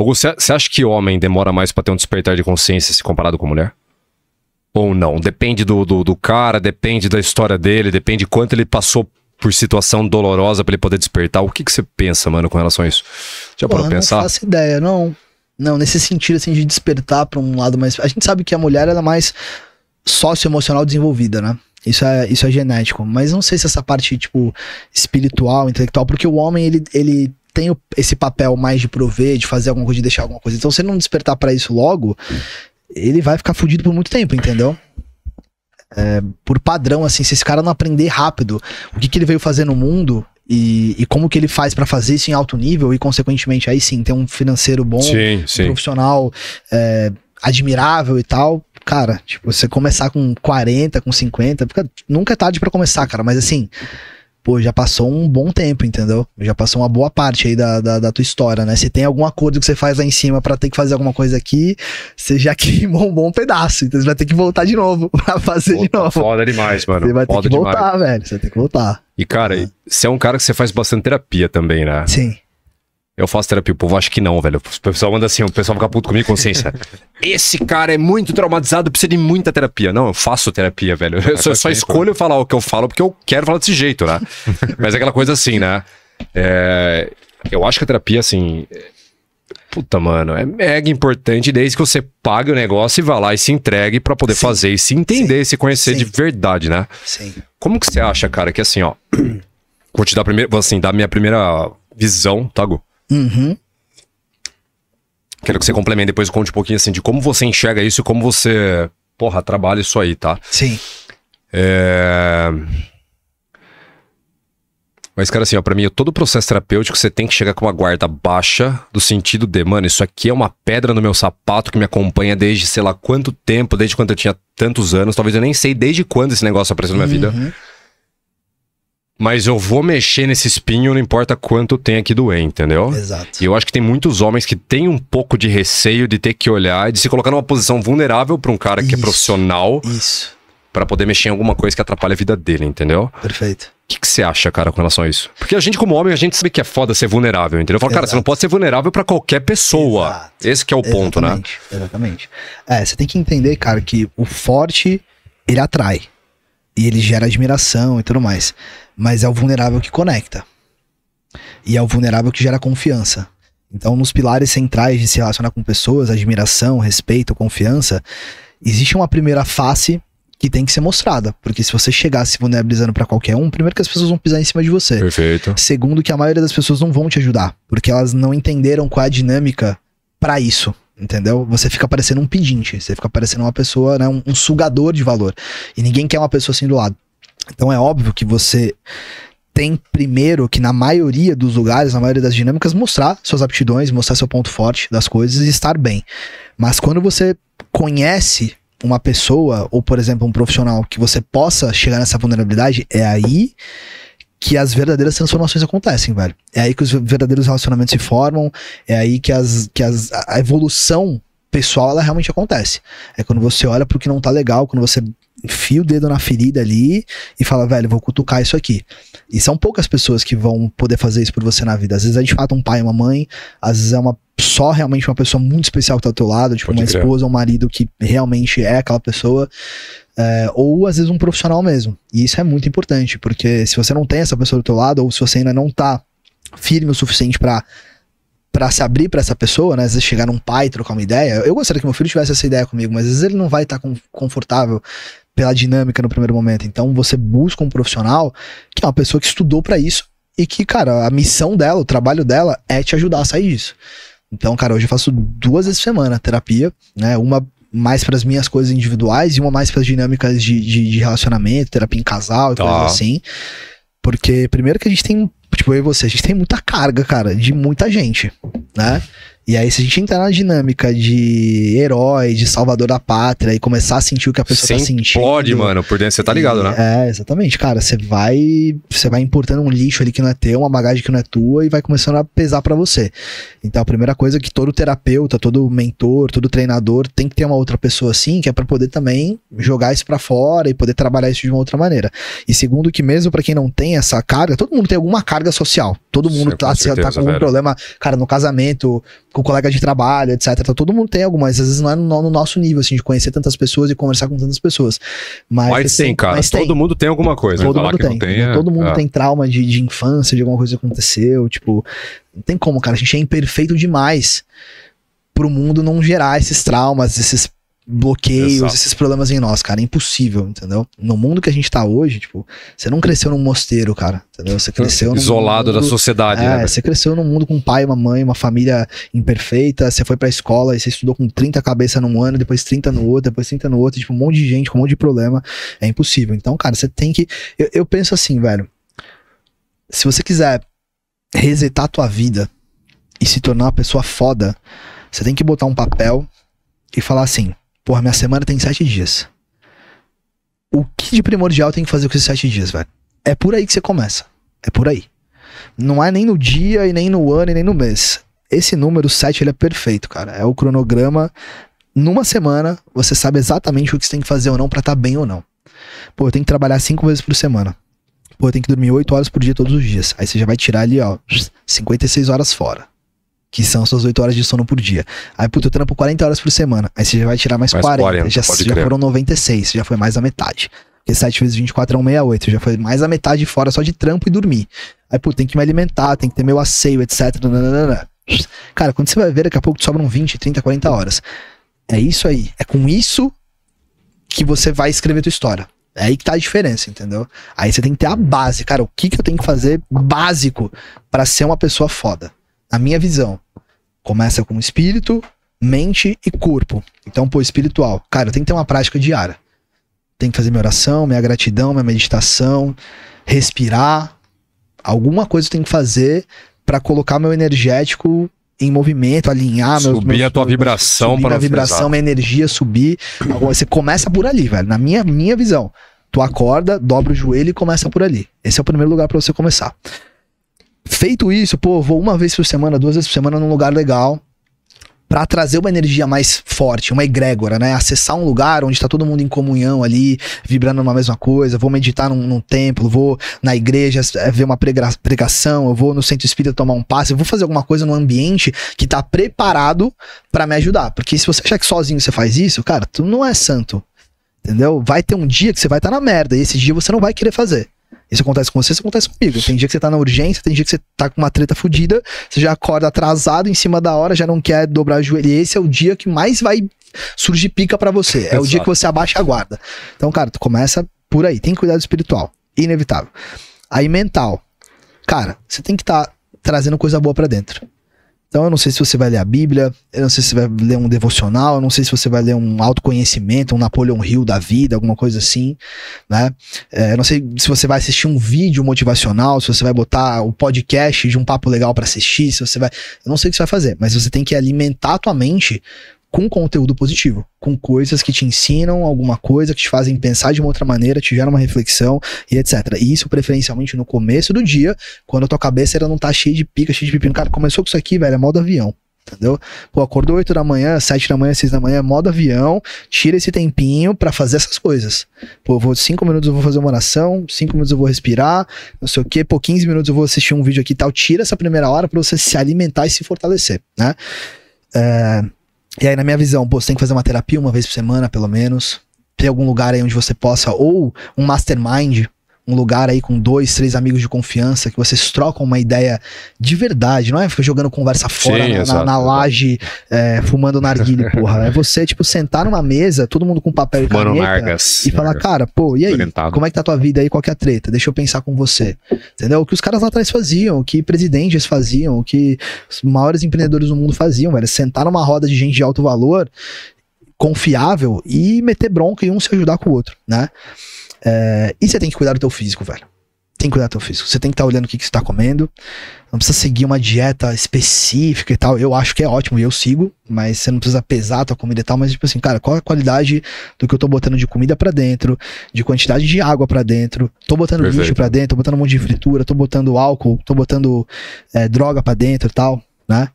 Augusto, você acha que homem demora mais para ter um despertar de consciência se comparado com mulher? Ou não? Depende do, do, do cara, depende da história dele, depende quanto ele passou por situação dolorosa para ele poder despertar. O que que você pensa, mano, com relação a isso? Já Porra, pensar? Não faço ideia, não. Não, nesse sentido assim de despertar para um lado mais, a gente sabe que a mulher ela é mais socioemocional desenvolvida, né? Isso é, isso é genético, mas não sei se essa parte tipo espiritual, intelectual, porque o homem ele, ele tem esse papel mais de prover, de fazer alguma coisa, de deixar alguma coisa. Então, se ele não despertar para isso logo, ele vai ficar fudido por muito tempo, entendeu? É, por padrão, assim, se esse cara não aprender rápido o que, que ele veio fazer no mundo e, e como que ele faz para fazer isso em alto nível e, consequentemente, aí sim, ter um financeiro bom, sim, um profissional é, admirável e tal. Cara, tipo, você começar com 40, com 50, nunca é tarde para começar, cara, mas assim, pô, já passou um bom tempo, entendeu? Já passou uma boa parte aí da, da, da tua história, né? Se tem algum acordo que você faz lá em cima para ter que fazer alguma coisa aqui, você já queimou um bom pedaço. Então você vai ter que voltar de novo pra fazer Volta, de tá novo. Foda demais, mano. Você vai foda ter que voltar, demais. velho. Você vai ter que voltar. E, cara, é. você é um cara que você faz bastante terapia também, né? Sim. Eu faço terapia, o povo acha que não, velho. O pessoal manda assim, o pessoal fica puto comigo, consciência. Esse cara é muito traumatizado, precisa de muita terapia. Não, eu faço terapia, velho. Eu só, só escolho falar o que eu falo porque eu quero falar desse jeito, né? Mas é aquela coisa assim, né? É, eu acho que a terapia, assim. Puta, mano, é mega importante desde que você pague o negócio e vá lá e se entregue para poder Sim. fazer e se entender, Sim. E se conhecer Sim. de verdade, né? Sim. Como que você acha, cara, que assim, ó. Vou te dar primeiro, assim, dar minha primeira visão, tá, Gu? Uhum. Quero que você complemente depois, conte um pouquinho assim de como você enxerga isso e como você, porra, trabalha isso aí, tá? Sim. É... Mas, cara, assim, ó, pra mim, todo processo terapêutico você tem que chegar com uma guarda baixa, do sentido de, mano, isso aqui é uma pedra no meu sapato que me acompanha desde sei lá quanto tempo, desde quando eu tinha tantos anos, talvez eu nem sei desde quando esse negócio apareceu na minha uhum. vida mas eu vou mexer nesse espinho, não importa quanto tenha que doer, entendeu? Exato. E eu acho que tem muitos homens que têm um pouco de receio de ter que olhar, e de se colocar numa posição vulnerável para um cara isso, que é profissional. Isso. Pra poder mexer em alguma coisa que atrapalha a vida dele, entendeu? Perfeito. O que você acha, cara, com relação a isso? Porque a gente, como homem, a gente sabe que é foda ser vulnerável, entendeu? Eu falo, cara, você não pode ser vulnerável para qualquer pessoa. Exato. Esse que é o exatamente, ponto, né? Exatamente. É, você tem que entender, cara, que o forte, ele atrai. E ele gera admiração e tudo mais. Mas é o vulnerável que conecta. E é o vulnerável que gera confiança. Então, nos pilares centrais de se relacionar com pessoas, admiração, respeito, confiança, existe uma primeira face que tem que ser mostrada. Porque se você chegar se vulnerabilizando para qualquer um, primeiro que as pessoas vão pisar em cima de você. Perfeito. Segundo, que a maioria das pessoas não vão te ajudar. Porque elas não entenderam qual é a dinâmica para isso. Entendeu? Você fica parecendo um pedinte, você fica parecendo uma pessoa, né, um, um sugador de valor. E ninguém quer uma pessoa assim do lado. Então é óbvio que você tem primeiro que na maioria dos lugares, na maioria das dinâmicas, mostrar suas aptidões, mostrar seu ponto forte das coisas e estar bem. Mas quando você conhece uma pessoa ou, por exemplo, um profissional que você possa chegar nessa vulnerabilidade, é aí que as verdadeiras transformações acontecem, velho. É aí que os verdadeiros relacionamentos se formam, é aí que, as, que as, a evolução pessoal ela realmente acontece. É quando você olha pro que não tá legal, quando você enfia o dedo na ferida ali e fala, velho, vou cutucar isso aqui. E são poucas pessoas que vão poder fazer isso por você na vida. Às vezes é de fato um pai, uma mãe, às vezes é uma só realmente uma pessoa muito especial que tá do teu lado, tipo Pode uma criar. esposa, um marido que realmente é aquela pessoa. É, ou às vezes um profissional mesmo. E isso é muito importante, porque se você não tem essa pessoa do teu lado, ou se você ainda não tá firme o suficiente para para se abrir para essa pessoa, né? Às vezes chegar num pai, e trocar uma ideia. Eu gostaria que meu filho tivesse essa ideia comigo, mas às vezes ele não vai estar tá confortável pela dinâmica no primeiro momento. Então você busca um profissional que é uma pessoa que estudou para isso e que, cara, a missão dela, o trabalho dela é te ajudar a sair disso. Então, cara, hoje eu faço duas vezes por semana terapia, né? Uma mais para as minhas coisas individuais e uma mais para as dinâmicas de, de, de, relacionamento, terapia em casal e Tó. coisas tá. assim. Porque, primeiro, que a gente tem tipo, eu e você, a gente tem muita carga, cara, de muita gente, né? E aí, se a gente entrar na dinâmica de herói, de salvador da pátria e começar a sentir o que a pessoa tá Sim, tá sentindo. Pode, mano, por dentro você tá ligado, e, né? É, exatamente, cara. Você vai. Você vai importando um lixo ali que não é teu, uma bagagem que não é tua, e vai começando a pesar para você. Então a primeira coisa é que todo terapeuta, todo mentor, todo treinador tem que ter uma outra pessoa assim, que é para poder também jogar isso para fora e poder trabalhar isso de uma outra maneira. E segundo, que mesmo para quem não tem essa carga, todo mundo tem alguma carga social. Todo mundo Sim, tá, com, certeza, tá com algum problema, cara, no casamento com o colega de trabalho, etc. Tá, então, todo mundo tem algumas, às vezes não é no, no, nosso nível, assim, de conhecer tantas pessoas e conversar com tantas pessoas. Mas, mas assim, tem, cara. Mas todo tem. mundo tem alguma coisa. Todo mundo tem. tem é, todo mundo é. tem trauma de, de infância, de alguma coisa que aconteceu. Tipo, não tem como, cara. A gente é imperfeito demais pro mundo não gerar esses traumas, esses bloqueios, Exato. esses problemas em nós, cara. É impossível, entendeu? No mundo que a gente tá hoje, tipo, você não cresceu num mosteiro, cara, entendeu? Você cresceu isolado mundo, da sociedade, é, né? Você cresceu num mundo com um pai, uma mãe, uma família imperfeita, você foi pra escola e você estudou com 30 cabeças num ano, depois 30 no outro, depois 30 no outro, tipo, um monte de gente com um monte de problema. É impossível. Então, cara, você tem que eu, eu penso assim, velho. Se você quiser resetar a tua vida e se tornar uma pessoa foda, você tem que botar um papel e falar assim: Porra, minha semana tem sete dias. O que de primordial tem que fazer com esses sete dias, velho? É por aí que você começa. É por aí. Não é nem no dia, e nem no ano, e nem no mês. Esse número 7 ele é perfeito, cara. É o cronograma. Numa semana, você sabe exatamente o que você tem que fazer ou não para estar tá bem ou não. Pô, eu tenho que trabalhar cinco vezes por semana. Pô, eu tenho que dormir 8 horas por dia todos os dias. Aí você já vai tirar ali, ó, 56 horas fora que são suas 8 horas de sono por dia. Aí, puta, eu trampo 40 horas por semana. Aí você já vai tirar mais, mais 40, 40 já, já foram 96, já foi mais da metade. Porque 7 vezes 24 é 168, já foi mais a metade fora só de trampo e dormir. Aí, pô, tem que me alimentar, tem que ter meu asseio, etc. Nananana. Cara, quando você vai ver, daqui a pouco sobram 20, 30, 40 horas. É isso aí. É com isso que você vai escrever tua história. É aí que tá a diferença, entendeu? Aí você tem que ter a base, cara. O que, que eu tenho que fazer básico para ser uma pessoa foda? a minha visão. Começa com espírito, mente e corpo. Então, pô, espiritual. Cara, eu tenho que ter uma prática diária. Tenho que fazer minha oração, minha gratidão, minha meditação, respirar. Alguma coisa eu tenho que fazer para colocar meu energético em movimento, alinhar subir meus, a tua vibração subir para a vibração, minha energia subir. Você começa por ali, velho. Na minha minha visão, tu acorda, dobra o joelho e começa por ali. Esse é o primeiro lugar para você começar. Feito isso, pô, vou uma vez por semana, duas vezes por semana num lugar legal para trazer uma energia mais forte, uma egrégora, né? Acessar um lugar onde está todo mundo em comunhão ali, vibrando numa mesma coisa. Vou meditar num, num templo, vou na igreja é, ver uma pregação, eu vou no centro espírita tomar um passe, eu vou fazer alguma coisa num ambiente que tá preparado para me ajudar. Porque se você achar que sozinho você faz isso, cara, tu não é santo. Entendeu? Vai ter um dia que você vai estar tá na merda e esse dia você não vai querer fazer. Isso acontece com você, isso acontece comigo. Tem dia que você tá na urgência, tem dia que você tá com uma treta fodida, você já acorda atrasado em cima da hora, já não quer dobrar o joelho. E esse é o dia que mais vai surgir pica para você. É Exato. o dia que você abaixa a guarda. Então, cara, tu começa por aí. Tem cuidado espiritual. Inevitável. Aí, mental. Cara, você tem que estar tá trazendo coisa boa para dentro. Então eu não sei se você vai ler a Bíblia, eu não sei se você vai ler um devocional, eu não sei se você vai ler um autoconhecimento, um Napoleão Hill da vida, alguma coisa assim, né? É, eu não sei se você vai assistir um vídeo motivacional, se você vai botar o um podcast de um papo legal para assistir, se você vai, eu não sei o que você vai fazer, mas você tem que alimentar a tua mente com conteúdo positivo, com coisas que te ensinam alguma coisa, que te fazem pensar de uma outra maneira, te geram uma reflexão e etc. E isso preferencialmente no começo do dia, quando a tua cabeça ainda não tá cheia de pica, cheia de pepino. Cara, começou com isso aqui, velho, é modo avião. Entendeu? Pô, acordou 8 da manhã, 7 da manhã, 6 da manhã, é modo avião, tira esse tempinho para fazer essas coisas. Pô, vou 5 minutos eu vou fazer uma oração, 5 minutos eu vou respirar, não sei o que, pô, 15 minutos eu vou assistir um vídeo aqui e tal. Tira essa primeira hora para você se alimentar e se fortalecer, né? É, e aí, na minha visão, pô, você tem que fazer uma terapia uma vez por semana, pelo menos. Ter algum lugar aí onde você possa, ou um mastermind, um lugar aí com dois, três amigos de confiança, que vocês trocam uma ideia de verdade, não é jogando conversa fora Sim, na, na, na, laje, é, fumando narguile, porra. É você, tipo, sentar numa mesa, todo mundo com papel fumando e caneta, nargas, e falar, cara, pô, e aí? Orientado. Como é que tá a tua vida aí? Qual que é a treta? Deixa eu pensar com você. Entendeu? O que os caras lá atrás faziam, o que presidentes faziam, o que os maiores empreendedores do mundo faziam, velho. Sentar numa roda de gente de alto valor, confiável, e meter bronca e um se ajudar com o outro, né? É, e você tem que cuidar do teu físico, velho. Tem que cuidar do teu físico. Você tem que estar tá olhando o que, que você tá comendo. Não precisa seguir uma dieta específica e tal. Eu acho que é ótimo e eu sigo, mas você não precisa pesar a tua comida e tal. Mas, tipo assim, cara, qual a qualidade do que eu tô botando de comida para dentro, de quantidade de água para dentro, tô botando Perfeito. lixo pra dentro, tô botando um monte de fritura, tô botando álcool, tô botando é, droga para dentro e tal, né?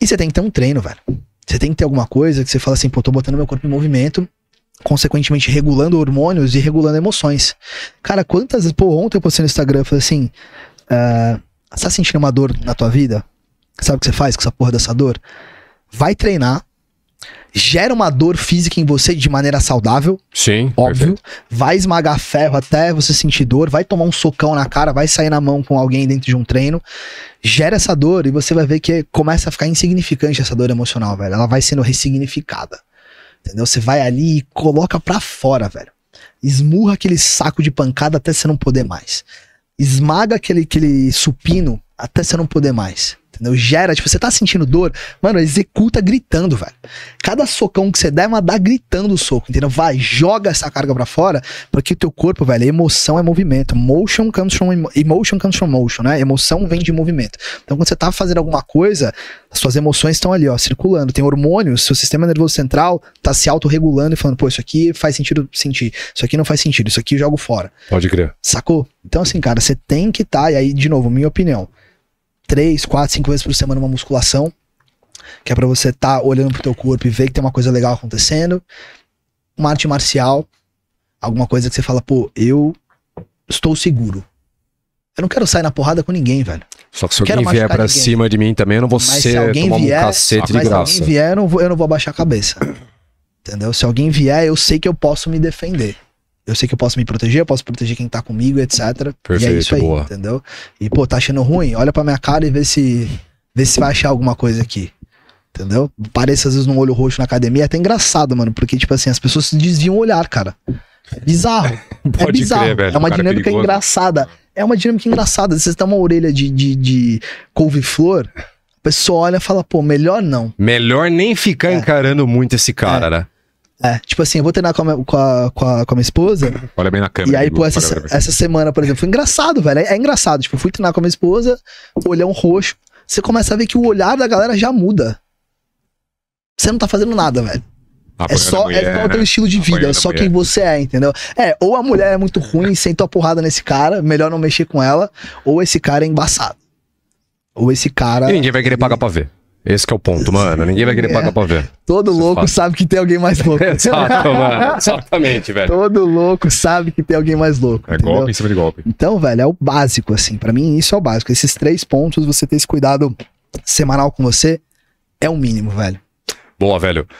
E você tem que ter um treino, velho. Você tem que ter alguma coisa que você fala assim, pô, tô botando meu corpo em movimento consequentemente regulando hormônios e regulando emoções. Cara, quantas vezes, pô, ontem eu postei no Instagram, falei assim, uh, você tá sentindo uma dor na tua vida? Sabe o que você faz com essa porra dessa dor? Vai treinar, gera uma dor física em você de maneira saudável. Sim, óbvio. Perfeito. Vai esmagar ferro até você sentir dor, vai tomar um socão na cara, vai sair na mão com alguém dentro de um treino. Gera essa dor e você vai ver que começa a ficar insignificante essa dor emocional, velho. Ela vai sendo ressignificada. Entendeu? Você vai ali e coloca pra fora, velho. Esmurra aquele saco de pancada até você não poder mais. Esmaga aquele, aquele supino até você não poder mais. Entendeu? Gera, tipo, você tá sentindo dor, mano, executa gritando, velho. Cada socão que você der, é uma dá gritando o soco, entendeu? Vai, joga essa carga para fora, porque o teu corpo, velho, emoção é movimento. Motion comes from emotion comes from motion, né? Emoção vem de movimento. Então, quando você tá fazendo alguma coisa, as suas emoções estão ali, ó, circulando. Tem hormônios, seu sistema nervoso central tá se autorregulando e falando, pô, isso aqui faz sentido sentir, isso aqui não faz sentido, isso aqui eu jogo fora. Pode crer. Sacou? Então, assim, cara, você tem que tá, e aí, de novo, minha opinião três, quatro, cinco vezes por semana uma musculação, que é para você estar tá olhando pro teu corpo e ver que tem uma coisa legal acontecendo. Uma arte marcial, alguma coisa que você fala, pô, eu estou seguro. Eu não quero sair na porrada com ninguém, velho. Só que se alguém vier pra ninguém. cima de mim também, eu não vou mas ser, se tomar vier, um cacete de graça. Se alguém vier, eu não vou, eu não vou abaixar a cabeça. Entendeu? Se alguém vier, eu sei que eu posso me defender eu sei que eu posso me proteger, eu posso proteger quem tá comigo, etc. Perfeito, e é isso aí, boa. entendeu? E, pô, tá achando ruim? Olha pra minha cara e vê se, vê se vai achar alguma coisa aqui. Entendeu? Parece às vezes um olho roxo na academia, é até engraçado, mano, porque, tipo assim, as pessoas se desviam o olhar, cara. É bizarro. Pode é bizarro. Crer, velho, é uma é dinâmica é engraçada. É uma dinâmica engraçada. Se você tá uma orelha de, de, de couve-flor, a pessoa olha e fala, pô, melhor não. Melhor nem ficar é. encarando muito esse cara, é. né? É, tipo assim, eu vou treinar com a, minha, com a, com a, com a minha esposa. Olha bem na câmera. E aí, pô, essa, essa semana, por exemplo, foi engraçado, velho. É, é engraçado. Tipo, eu fui treinar com a minha esposa, olhão roxo. Você começa a ver que o olhar da galera já muda. Você não tá fazendo nada, velho. Tá é só, é mulher, é só o teu estilo de vida, é só quem você é, entendeu? É, ou a mulher é muito ruim, sentou a porrada nesse cara, melhor não mexer com ela, ou esse cara é embaçado. Ou esse cara. E ninguém vai querer é pagar pra ver. Esse é o ponto, mano. Ninguém vai querer é. pagar pra ver. Todo louco faz. sabe que tem alguém mais louco. Exato, mano. Exatamente, velho. Todo louco sabe que tem alguém mais louco. É entendeu? golpe em cima de golpe. Então, velho, é o básico, assim. para mim, isso é o básico. Esses três pontos, você ter esse cuidado semanal com você, é o mínimo, velho. Boa, velho.